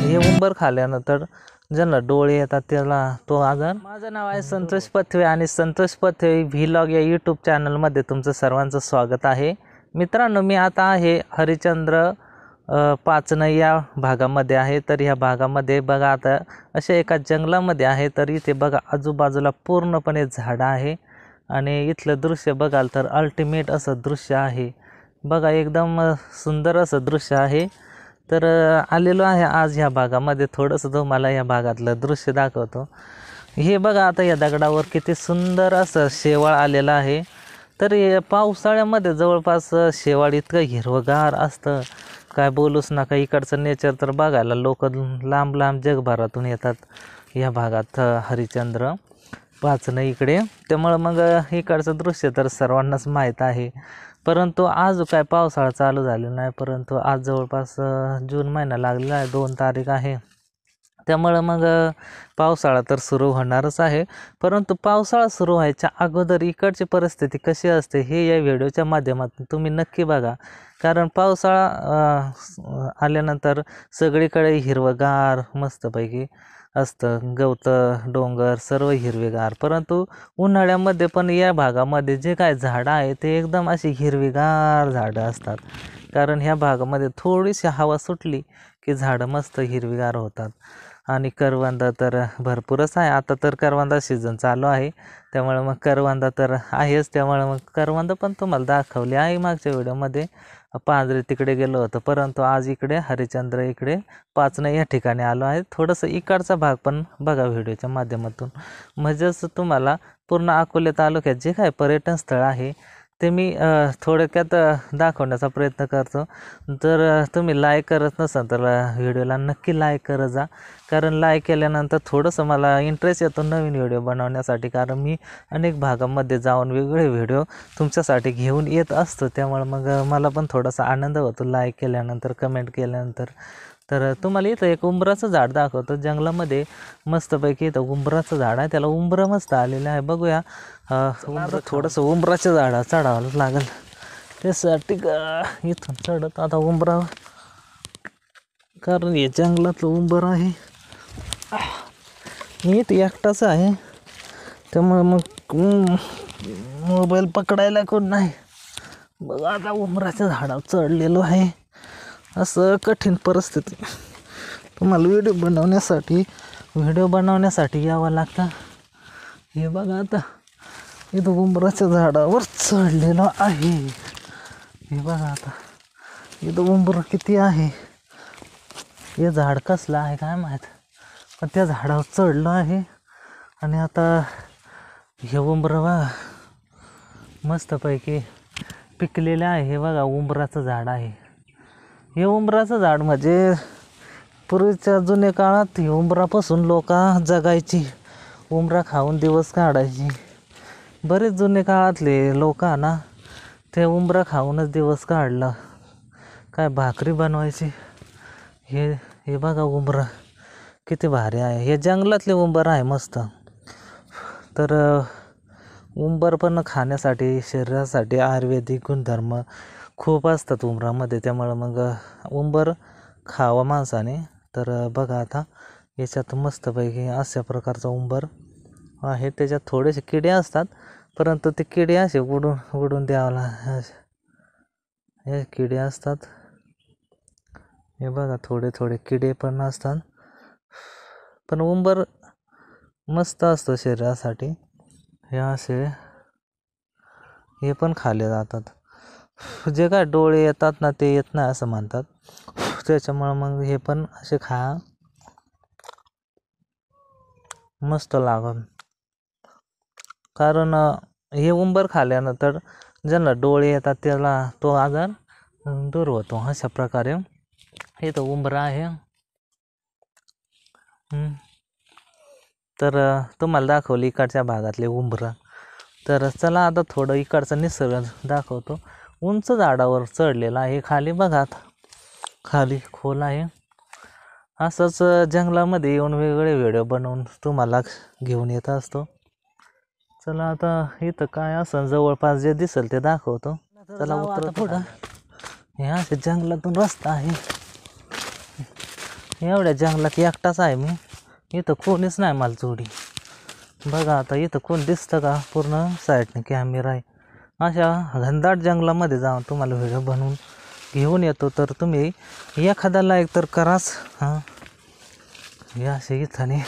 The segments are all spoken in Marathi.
हे उंबर खाल्यानंतर ज्यांना डोळे येतात त्याला तो आजार माझं नाव आहे संतोष पथवे आणि संतोष पथवे व्हिलॉग या यूट्यूब चॅनलमध्ये तुमचं सर्वांचं स्वागत आहे मित्रांनो मी आता आहे हरिचंद्र पाचनं या भागामध्ये आहे तर ह्या भागामध्ये बघा आता अशा एका जंगलामध्ये आहे तर इथे बघा आजूबाजूला पूर्णपणे झाडं आहे आणि इथलं दृश्य बघाल तर अल्टिमेट असं दृश्य आहे बघा एकदम सुंदर असं दृश्य आहे तर आलेलो आहे आज ह्या भागामध्ये थोडंसं तुम्हाला या भागातलं दृश्य दाखवतो हे बघा आता या दगडावर किती सुंदर असं शेवाळ आलेलं आहे तर पावसाळ्यामध्ये जवळपास शेवाळ इतकं हिरवगार असतं काय बोलूच नका इकडचं नेचर तर बघायला लोक लांब लांब जगभरातून येतात या भागात हरिचंद्र पाचणं इकडे त्यामुळं मग इकडचं दृश्य तर सर्वांनाच माहीत आहे परंतु आज काय पावसाळा चालू झालेला नाही परंतु आज जवळपास जून महिना लागलेला आहे दोन तारीख आहे त्यामुळं मग पावसाळा तर सुरू होणारच आहे परंतु पावसाळा सुरू व्हायच्या अगोदर इकडची परिस्थिती कशी असते हे या व्हिडिओच्या माध्यमातून तुम्ही नक्की बघा कारण पावसाळा आल्यानंतर सगळीकडे हिरवगार मस्तपैकी असतं गवतं डोंगर सर्व हिरवेगार परंतु उन्हाळ्यामध्ये पण या भागामध्ये जे काय झाडं आहे ते एकदम अशी हिरवीगार झाडं असतात कारण ह्या भागामध्ये थोडीशी हवा सुटली की झाडं मस्त हिरवीगार होतात आणि करवंदा तर भरपूरच आहे आता तर करवंदा सीझन चालू आहे त्यामुळे मग करवंदा तर आहेच त्यामुळे मग करवंदा पण तुम्हाला दाखवली आहे मागच्या व्हिडिओमध्ये पांजरे तिकडे गेलो होतो परंतु आज इकडे हरिचंद्र इकडे पाचनं या ठिकाणी आलो आहे थोडंसं इकडचा भाग पण बघा व्हिडिओच्या माध्यमातून म्हणजेच तुम्हाला पूर्ण अकोले तालुक्यात जे काय पर्यटन स्थळ आहे ते मी थोडक्यात दाखवण्याचा प्रयत्न करतो तर तुम्ही लाईक करत नसाल तर व्हिडिओला नक्की लाईक करत जा कारण लाईक केल्यानंतर थोडंसं मला इंटरेस्ट येतो नवीन व्हिडिओ बनवण्यासाठी कारण मी अनेक भागांमध्ये जाऊन वेगळे व्हिडिओ तुमच्यासाठी घेऊन येत असतो त्यामुळे मग मला पण थोडासा आनंद होतो लाईक केल्यानंतर कमेंट केल्यानंतर तर तुम्हाला इथं एक उंबराचं झाड दाखवतो जंगलामध्ये मस्तपैकी इथं उंबराचं झाड आहे त्याला उंबर मस्त आलेलं आहे बघूया उंबर थोडंसं उंबराच्या झाडा चढावं लागेल त्यासाठी इथून चढत आता उंबरावर कारण हे जंगलातलं उंबर आहे मी नीट एकटाच आहे त्यामुळे मग मोबाईल पकडायला कोण नाही बघा आता उंबराच्या झाडावर चढलेलो आहे असं कठीण परिस्थिती तुम्हाला व्हिडिओ बनवण्यासाठी व्हिडिओ बनवण्यासाठी यावं लागतं हे बघा आता इथं उंबराच्या झाडावर चढलेलं आहे हे बघा आता इथं उंबर किती आहे हे झाड कसलं आहे काय माहीत पण त्या झाडावर चढलं आहे आणि आता हे उंबरं बघा मस्तपैकी पिकलेलं आहे हे बघा उंबराचं झाड आहे हे उमराचं झाड म्हणजे पूर्वीच्या जुन्या काळात ही उमरापासून लोक जगायची उमरा खाऊन दिवस काढायची बरेच जुने काळातले लोक ना ते उमरा खाऊनच दिवस काढला काय भाकरी बनवायची हे हे बघा उमरा किती भारी आहे हे जंगलातले उंबर आहे मस्त तर उंबर पण खाण्यासाठी शरीरासाठी आयुर्वेदिक गुणधर्म खूप असतात उंबरामध्ये त्यामुळं मग उंबर खावा माणसाने तर बघा आता याच्यात मस्तपैकी अशा प्रकारचा उंबर आहे त्याच्यात थोडेसे किडे असतात परंतु ते किडे असे उडून उडून द्यावला हे किडे असतात हे बघा थोडे थोडे किडे पण असतात पण उंबर मस्त असतो शरीरासाठी हे असे हे पण खाल्ले जातात जे काय डोळे येतात ना ते येत नाही असं म्हणतात त्याच्यामुळं मग हे पण असे खा मस्त लागन कारण हे उंबर खाल्यानंतर तर ज्यांना डोळे येतात त्याला तो आजार दूर होतो अशा प्रकारे हे तर उंबर आहे तर तुम्हाला दाखवली इकडच्या भागातले उंबरं तर चला आता थोडं इकडचं निसर्ग दाखवतो उंच झाडावर चढलेला आहे खाली बघा खाली खोल आहे असंच जंगलामध्ये येऊन वेगळे व्हिडिओ बनवून तुम्हाला घेऊन येत असतो चला आता इथं काय असं जवळपास जे दिसेल ते दाखवतो चला उतर पुढं हे असे जंगलातून रस्ता आहे एवढ्या जंगलात एकटाच आहे मी इथं कोणीच नाही मला जोडी बघा आता इथं कोण दिसतं का पूर्ण साईडने कॅमेरा आहे अशा घनदाट जंगलामध्ये जाऊन तुम्हाला व्हिडिओ बनवून घेऊन येतो तर तुम्ही एखाद्याला लाईक तर कराच हां या इथाने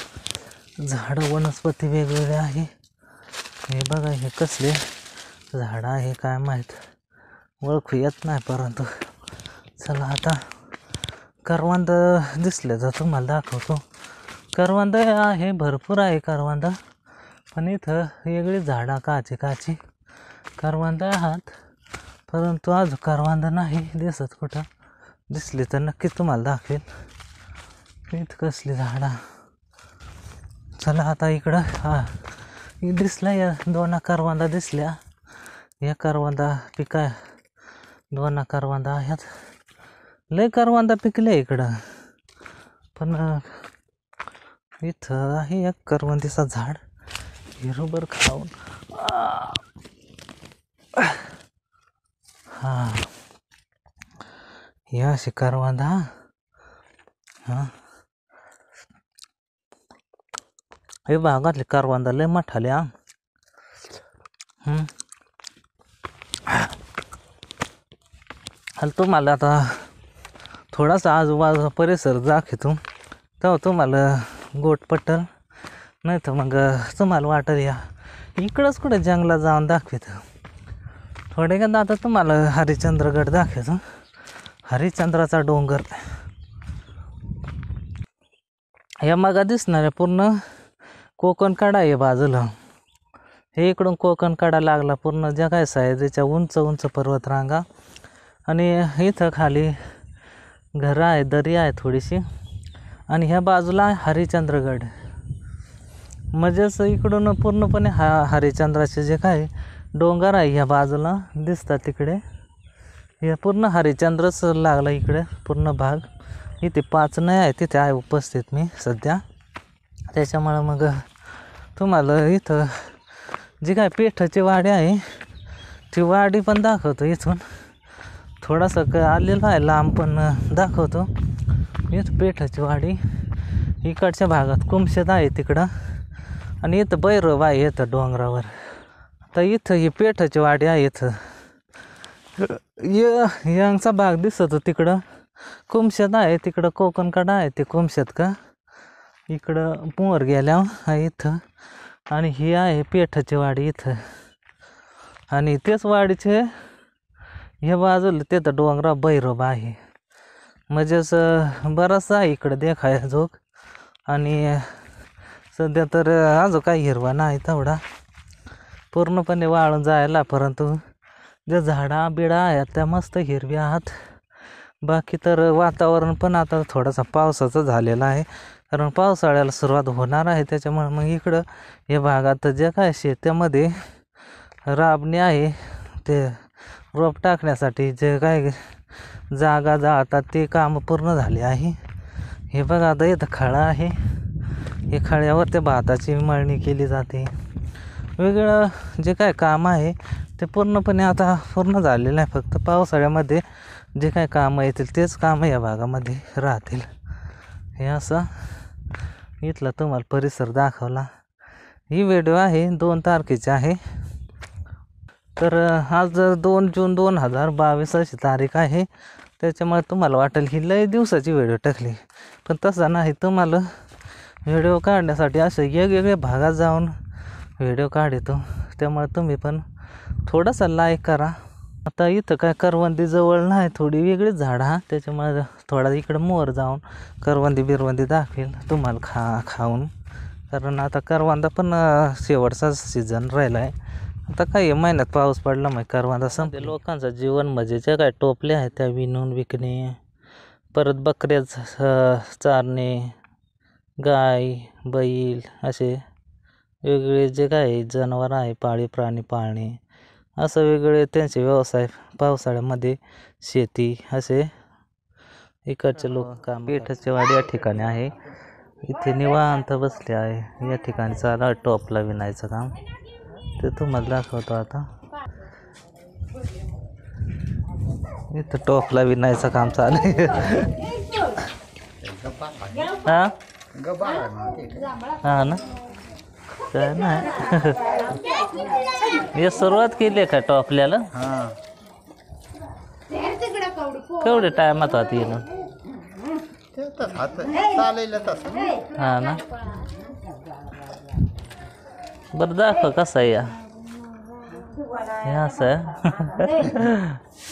झाडं वनस्पती वेगवेगळे आहे हे बघा हे कसले झाडं आहे काय माहीत ओळखू येत नाही परंतु चला आता करवंदा दिसले तर तुम्हाला दाखवतो करवंद आहे भरपूर आहे करवंद पण इथं वेगळी झाडं काची काची करवांदा आहात परंतु आज कारवांदा नाही दिसत कुठं दिसली तर नक्कीच तुम्हाला दाखवेल इथं कसली झाडा चला आता इकडं हा दिसला या दोन करवंदा दिसल्या या कारवांदा पिका दोन कारवांदा आहेत लय कारवांदा पिकले इकडं पण इथं आहे एक करवंदीचा झाड हिरोबर खाऊन हां या अशी वांदा हां हे भागातले कारवांदा लय मोठाले हां हल तुम्हाला आता थोडासा आजूबाजूचा परिसर दाखवतो तेव्हा तुम्हाला गोट पटल नाही तर मग तुम्हाला वाटेल या इकडंच कुठं जंगलात जाऊन दाखवितं थोडेगंद आता तुम्हाला हरिश्चंद्रगड दाखवतो हरिश्चंद्राचा डोंगर या मागा आहे पूर्ण कोकण कडा आहे बाजूला हे इकडून कोकण कडा लागला पूर्ण जगायचा आहे त्याच्या उंच उंच पर्वतरांगा आणि इथं खाली घरं आहे दरी आहे थोडीशी आणि ह्या बाजूला आहे हरिश्चंद्रगड म्हणजेच इकडून पूर्णपणे हा हरिश्चंद्राचे जे काय डोंगर आहे ह्या बाजूला दिसतात तिकडे हे पूर्ण हरिचंद्रच लागला इकडे पूर्ण भाग इथे पाच नाही आहे तिथे आहे उपस्थित मी सध्या त्याच्यामुळं मग तुम्हाला इथं जी काय पेठाची वाडी आहे ती वाडी पण दाखवतो इथून थोडासा क आलेलं आहे लांब पण दाखवतो इथं पेठाची वाडी इकडच्या भागात कुमशेत आहे तिकडं आणि इथं बैरव आहे इथं डोंगरावर तर इथं ही पेठाची वाडी आहे इथं यांचा भाग दिसतो तिकडं कुमशेत आहे तिकडं कोकणकडा आहे ते कुमशेत का इकडं पोवर गेल्या आहे इथं आणि ही आहे पेठाची वाडी इथं आणि तेच वाडीचे हे बाजूला तिथं डोंगरा भैरव आहे म्हणजेच बराचसा आहे इकडं देखाय जोग आणि सध्या तर आजो काही हिरवा नाही तेवढा पूर्णपणे वाळून जायला परंतु ज्या झाडा बिडा आहेत त्या मस्त हिरव्या आहात बाकी तर वातावरण पण आता थोडासा पावसाचं झालेला आहे कारण पावसाळ्याला सुरुवात होणार आहे त्याच्यामुळे मग इकडं या भागात जे काय शेत्यामध्ये राबणे आहे ते रोप टाकण्यासाठी जे काय जागा जातात ते काम पूर्ण झाले आहे हे बघा आता इथं खळा आहे हे खळ्यावर ते भाताची मळणी केली जाते वेगळं जे काय काम आहे ते पूर्णपणे आता पूर्ण झालेलं आहे फक्त पावसाळ्यामध्ये जे काय कामं येतील तेच कामं या भागामध्ये राहतील हे असं इथला तुम्हाला परिसर दाखवला ही व्हिडिओ आहे दोन तारखेची आहे तर आज जर दोन जून दोन हजार बावीस अशी तारीख आहे त्याच्यामुळे तुम्हाला वाटेल ही लय दिवसाची व्हिडिओ टाकली पण तसा नाही तुम्हाला व्हिडिओ काढण्यासाठी असे वेगवेगळ्या भागात जाऊन व्हिडिओ काढतो त्यामुळे तुम्ही पण थोडासा लाईक करा आता इथं काय करवंदी जवळ नाही थोडी वेगळीच झाडं हा त्याच्यामुळे थोडा इकडं मोर जाऊन करवंदी बिरवंदी दाखवेल तुम्हाला खा खाऊन कारण आता करवंदा पण शेवटचा सीझन राहिला आहे आता काही महिन्यात पाऊस पडला मग करवंदा संपते लोकांचं जीवन मजेच्या म्हणजे काय टोपल्या आहेत त्या विणून विकणे परत बकऱ्या चारणे गाय बैल असे वेगवेगळे जे काही जनावर आहे पाळीव प्राणी पाळणे असं वेगवेगळे त्यांचे व्यवसाय पावसाळ्यामध्ये शेती असे इकडचे लोक हो, काम वाढ या ठिकाणी आहे इथे निवांत बसले आहे या ठिकाणी चाला टॉपला विणायचं काम ते तुम्हाला दाखवतो आता इथं टॉपला विणायचं काम चालू आहे हा ना काय नाही सुरुवात केली आहे का आपल्याला केवढे टायमात होत हा ना बरं दाखव कसा या ह्या सर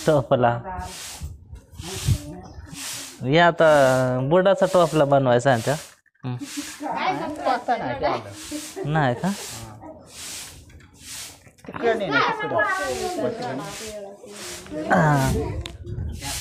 टॉपला या आता बुडाचा टॉपला बनवायचा त्या नाही का हां